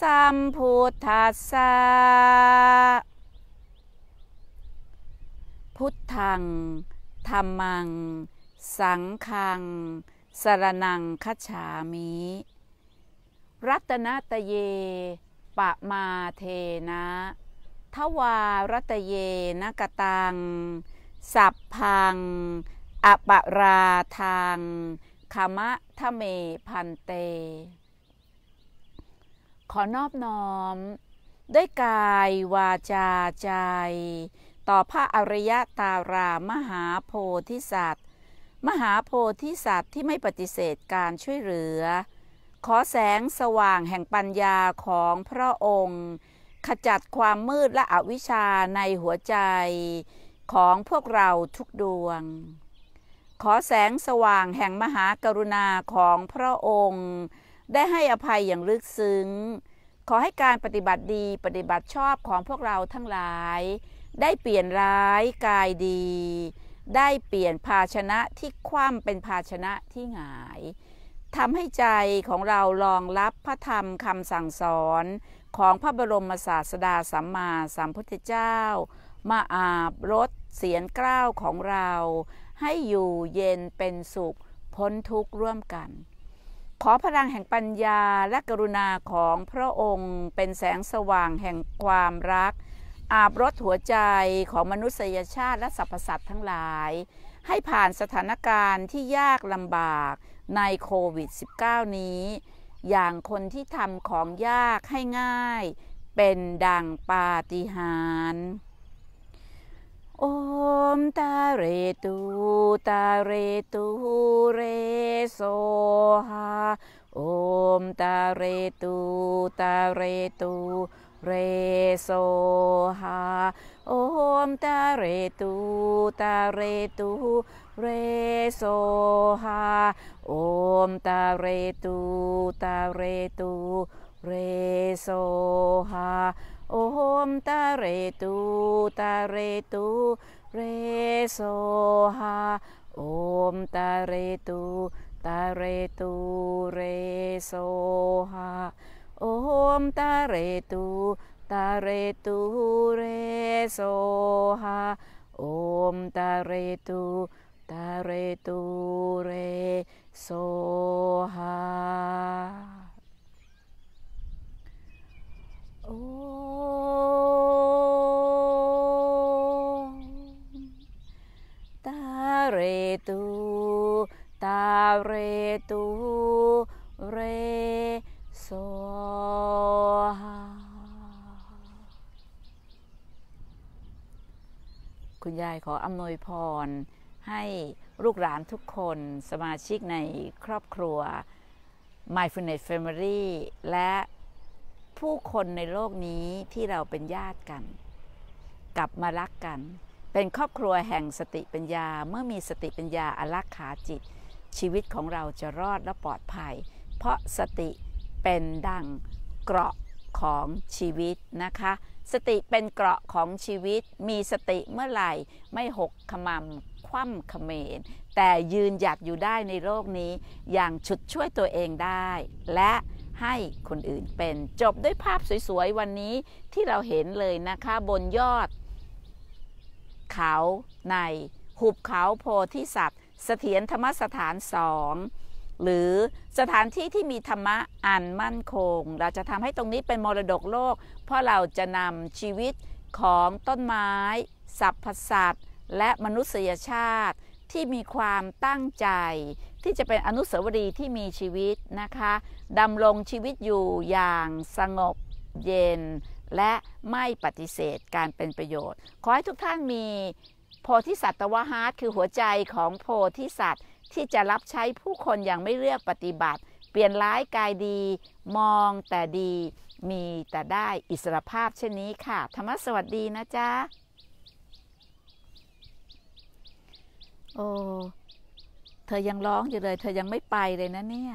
สัมพุทธัสสะพุทธังธรรมัง สังฆังสรนังคฉามิ รัตนตเย ปะมาเทนะทวารัตเยนกตัง สัพพังอปราทางคมะทะเมพันเต ขอนอบน้อม ด้วยกายวาจาใจ ต่อพระอริยตารามหาโพธิสัตวมหาโพธิสัตว์ที่ไม่ปฏิเสธการช่วยเหลือ ขอแสงสว่างแห่งปัญญาของพระองค์ ขจัดความมืดและอวิชชาในหัวใจ ของพวกเราทุกดวง ขอแสงสว่างแห่งมหากรุณาของพระองค์ ได้ให้อภัยอย่างลึกซึ้ง ขอให้การปฏิบัติดีปฏิบัติชอบของพวกเราทั้งหลาย ได้เปลี่ยนร้ายกายดีได้เปลี่ยนภาชนะที่คว่ำเป็นภาชนะที่หงายทำให้ใจของเราลองรับพระธรรมคำสั่งสอน ของพระบรมศาสดาสัมมาสัมพุทธเจ้า มาอาบรดเสียนกล้าวของเรา ให้อยู่เย็นเป็นสุขพ้นทุกข์ร่วมกัน ขอพลังแห่งปัญญาและกรุณาของพระองค์เป็นแสงสว่างแห่งความรักอาบรถหัวใจของมนุษยชาติและสรรพสัตว์ทั้งหลาย ให้ผ่านสถานการณ์ที่ยากลำบากในโควิด -19 นี้ อย่างคนที่ทำของยากให้ง่าย เป็นดังปาฏิหาริย์โอมตาเรตูตาเรตู เรโซฮาโอมตาเรตูตาเรตูเรโซฮาโอมตาเรตูตาเรตูเรโซฮาโอมตาเรตูตาเรตูเรโซฮาโอมตาเรตูตาเรตูเรโซฮาโอมตาเรตูตาเรตูเรโซฮา Om tare tu tare tu re so ha Om tare tu tare tu re so ha Tare tu, tare tu, re คุณยายขออำนวยพรให้ลูกหลานทุกคนสมาชิกในครอบครัว Mindfulness Family และผู้คนในโลกนี้ที่เราเป็นญาติกัน กลับมารักกัน เป็นครอบครัวแห่งสติปัญญาเมื่อมีสติปัญญาอลักขาจิตชีวิตของเราจะรอดและปลอดภัย เพราะสติเป็นดังเกราะของชีวิตนะคะ สติเป็นเกราะของชีวิตมีสติเมื่อไหร่ไม่หกขมำคว่ำเขมร แต่ยืนหยัดอยู่ได้ในโลกนี้อย่างชุดช่วยตัวเองได้ และให้คนอื่นเป็นจบด้วยภาพสวยๆ วันนี้ที่เราเห็นเลยนะคะ บนยอดเขาใน หุบเขาโพธิสัตว์เสถียรธรรมสถานสองหรือสถานที่ที่มีธรรมะ อันมั่นคง เราจะทำให้ตรงนี้เป็นมรดกโลก เพราะเราจะนำชีวิตของต้นไม้สัพพสัตว์และมนุษยชาติที่มีความตั้งใจ ที่จะเป็นอนุสาวรีย์ที่มีชีวิตนะคะดำรงชีวิตอยู่อย่างสงบเย็น และไม่ปฏิเสธการเป็นประโยชน์ ขอให้ทุกท่านมี โพธิสัตว์วะฮาร์ดคือหัวใจของโพธิสัตว์ที่จะรับใช้ผู้คนอย่างไม่เลือกปฏิบัติ เปลี่ยนร้ายกายดี มองแต่ดีมีแต่ได้อิสรภาพเช่นนี้ค่ะ ธรรมสวัสดีนะจ๊ะโอ้เธอยังร้องอยู่เลยเธอยังไม่ไปเลยนะเนี่ย